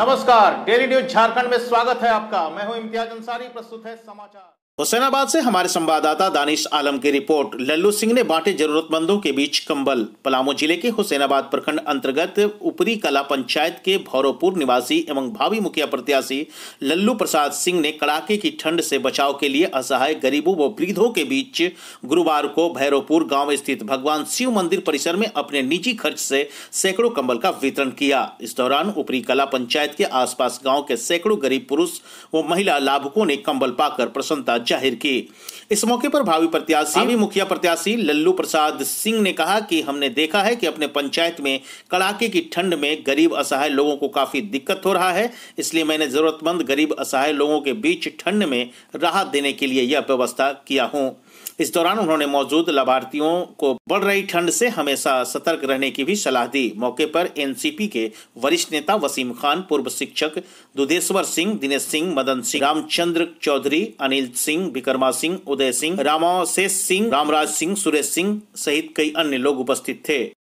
नमस्कार daily news Jharkhand में स्वागत है आपका मैं हूं इम्तियाज अंसारी प्रस्तुत है समाचार हुसैनाबाद से हमारे संवाददाता दानिश आलम की रिपोर्ट लल्लू सिंह ने बांटे जरूरतमंदों के बीच कंबल पलामू जिले के हुसैनाबाद प्रखंड अंतर्गत ऊपरी कला पंचायत के भौरोपुर निवासी एवं भावी मुखिया प्रत्याशी लल्लू प्रसाद सिंह ने कड़ाके की ठंड से बचाव के लिए असहाय गरीबों व वृद्धों के बीच गुरुवार को भैरोपुर गाँव स्थित भगवान शिव मंदिर परिसर में अपने निजी खर्च से सैकड़ों कंबल का वितरण किया इस दौरान ऊपरी कला पंचायत के आसपास गाँव के सैकड़ों गरीब पुरुष व महिला लाभुकों ने कम्बल पाकर प्रसन्नता जाहिर की इस मौके पर भावी प्रत्याशी हाँ। भी मुखिया प्रत्याशी लल्लू प्रसाद सिंह ने कहा कि हमने देखा है कि अपने पंचायत में कड़ाके की ठंड में गरीब असहाय लोगों को काफी दिक्कत हो रहा है इसलिए मैंने जरूरतमंद गरीब असहाय लोगों के बीच ठंड में राहत देने के लिए यह व्यवस्था किया हूँ इस दौरान उन्होंने मौजूद लाभार्थियों को बढ़ रही ठंड से हमेशा सतर्क रहने की भी सलाह दी मौके पर एनसीपी के वरिष्ठ नेता वसीम खान पूर्व शिक्षक दुधेश्वर सिंह दिनेश सिंह मदन सिंह रामचंद्र चौधरी अनिल सिंह विक्रमा सिंह उदय सिंह रामावशेष सिंह रामराज सिंह सुरेश सिंह सहित कई अन्य लोग उपस्थित थे